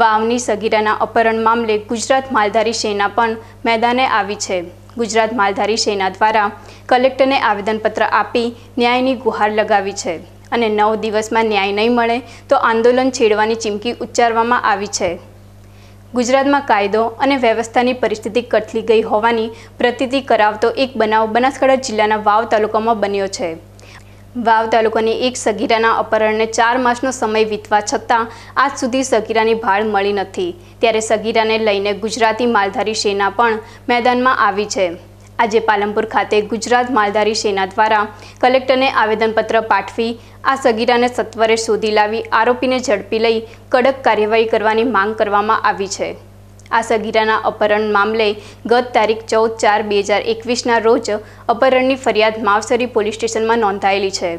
વાવની સગીરાના અપહરણ મામલે ગુજરાત માલધારી સેના પણ મેદાને આવી છે ગુજરાત માલધારી સેના દ્વારા કલેક્ટરને આવેદનપત્ર આપી ન્યાયની ગુહાર લગાવી છે અને નવ દિવસમાં ન્યાય નહીં મળે તો આંદોલન છેડવાની ચીમકી ઉચ્ચારવામાં આવી છે ગુજરાતમાં કાયદો અને વ્યવસ્થાની પરિસ્થિતિ કથલી ગઈ હોવાની પ્રતીતિ કરાવતો એક બનાવ બનાસકાંઠા જિલ્લાના વાવ તાલુકામાં બન્યો છે વાવ તાલુકાની એક સગીરાના અપહરણને ચાર માસનો સમય વીતવા છતાં આજ સુધી સગીરાની ભાળ મળી નથી ત્યારે સગીરાને લઈને ગુજરાતી માલધારી સેના પણ મેદાનમાં આવી છે આજે પાલનપુર ખાતે ગુજરાત માલધારી સેના દ્વારા કલેક્ટરને આવેદનપત્ર પાઠવી આ સગીરાને સત્વરે શોધી લાવી આરોપીને ઝડપી લઈ કડક કાર્યવાહી કરવાની માંગ કરવામાં આવી છે આ સગીરાના અપહરણ મામલે ગત તારીખ ચૌદ ચાર બે હજાર એકવીસના રોજ અપહરણની ફરિયાદ માવસરી પોલીસ સ્ટેશનમાં નોંધાયેલી છે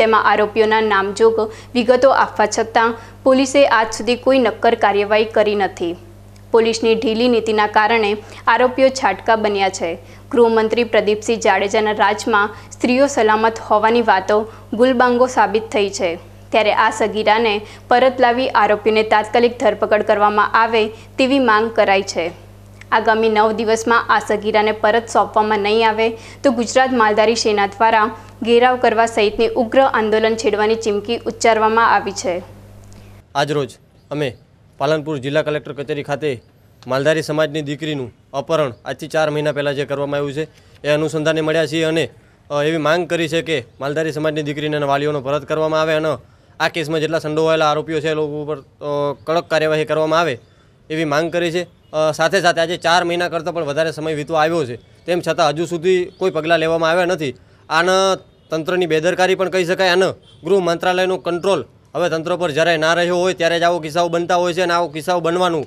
જેમાં આરોપીઓના નામજોગ વિગતો આપવા છતાં પોલીસે આજ સુધી કોઈ નક્કર કાર્યવાહી કરી નથી પોલીસની ઢીલી નીતિના કારણે આરોપીઓ છાટકા બન્યા છે ગૃહમંત્રી પ્રદીપસિંહ જાડેજાના રાજમાં સ્ત્રીઓ સલામત હોવાની વાતો ગુલબાંગો સાબિત થઈ છે ત્યારે આ સગીરાને પરત લાવી આરોપીને તાત્કાલિક ધરપકડ કરવામાં આવે તેવી માંગ કરાઈ છે આગામી નવ દિવસમાં આ સગીરાને પરત સોંપવામાં નહીં આવે તો ગુજરાત માલધારી સેના દ્વારા ઘેરાવ કરવા સહિતની ઉગ્ર આંદોલન છેડવાની ચીમકી ઉચ્ચારવામાં આવી છે આજરોજ અમે પાલનપુર જિલ્લા કલેક્ટર કચેરી ખાતે માલધારી સમાજની દીકરીનું અપહરણ આજથી ચાર મહિના પહેલાં જે કરવામાં આવ્યું છે એ અનુસંધાને મળ્યા છીએ અને એવી માંગ કરી છે કે માલધારી સમાજની દીકરીને વાલીઓનો પરત કરવામાં આવે અને આ કેસમાં જેટલા સંડોવાયેલા આરોપીઓ છે એ લોકો ઉપર કડક કાર્યવાહી કરવામાં આવે એવી માંગ કરી છે સાથે સાથે આજે ચાર મહિના કરતાં પણ વધારે સમય વીતો આવ્યો છે તેમ છતાં હજુ સુધી કોઈ પગલાં લેવામાં આવ્યા નથી આના તંત્રની બેદરકારી પણ કહી શકાય અને ગૃહ મંત્રાલયનો કંટ્રોલ હવે તંત્ર પર જ્યારે ના રહ્યો હોય ત્યારે જ આવો કિસ્સાઓ બનતા હોય છે અને આવો કિસ્સાઓ બનવાનું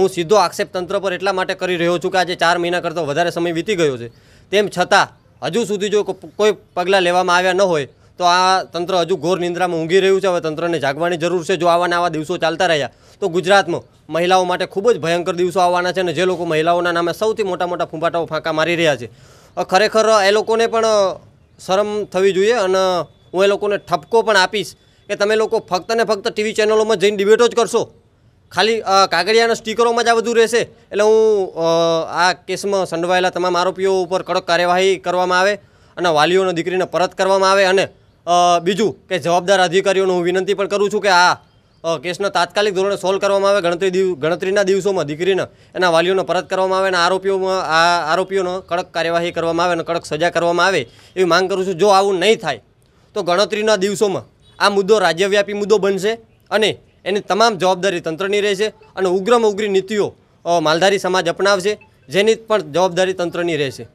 હું સીધો આક્ષેપ તંત્ર પર એટલા માટે કરી રહ્યો છું કે આજે ચાર મહિના કરતાં વધારે સમય વીતી ગયો છે તેમ છતાં હજુ સુધી જો કોઈ પગલાં લેવામાં આવ્યા ન હોય તો આ તંત્ર હજુ ઘોર નિંદ્રામાં ઊંઘી રહ્યું છે હવે તંત્રને જાગવાની જરૂર છે જો આવાના આવા દિવસો ચાલતા રહ્યા તો ગુજરાતમાં મહિલાઓ માટે ખૂબ જ ભયંકર દિવસો આવવાના છે અને જે લોકો મહિલાઓના નામે સૌથી મોટા મોટા ફૂંફાટાઓ ફાંકા મારી રહ્યા છે ખરેખર એ લોકોને પણ શરમ થવી જોઈએ અને હું એ લોકોને ઠપકો પણ આપીશ કે તમે લોકો ફક્ત ને ફક્ત ટીવી ચેનલોમાં જઈને ડિબેટો જ કરશો ખાલી કાગળિયાના સ્ટીકરોમાં જ આ બધું રહેશે એટલે હું આ કેસમાં સંડવાયેલા તમામ આરોપીઓ ઉપર કડક કાર્યવાહી કરવામાં આવે અને વાલીઓને દીકરીને પરત કરવામાં આવે અને બીજું કે જવાબદાર અધિકારીઓને હું વિનંતી પણ કરું છું કે આ કેસના તાત્કાલિક ધોરણે સોલ્વ કરવામાં આવે ગણતરી દિવ ગણતરીના દિવસોમાં દીકરીને એના વાલીઓને પરત કરવામાં આવે અને આરોપીઓમાં આ આરોપીઓનો કડક કાર્યવાહી કરવામાં આવે અને કડક સજા કરવામાં આવે એવી માંગ કરું છું જો આવું નહીં થાય તો ગણતરીના દિવસોમાં આ મુદ્દો રાજ્યવ્યાપી મુદ્દો બનશે અને એની તમામ જવાબદારી તંત્રની રહેશે અને ઉગ્રમાં ઉગ્રી નીતિઓ માલધારી સમાજ અપનાવશે જેની પણ જવાબદારી તંત્રની રહેશે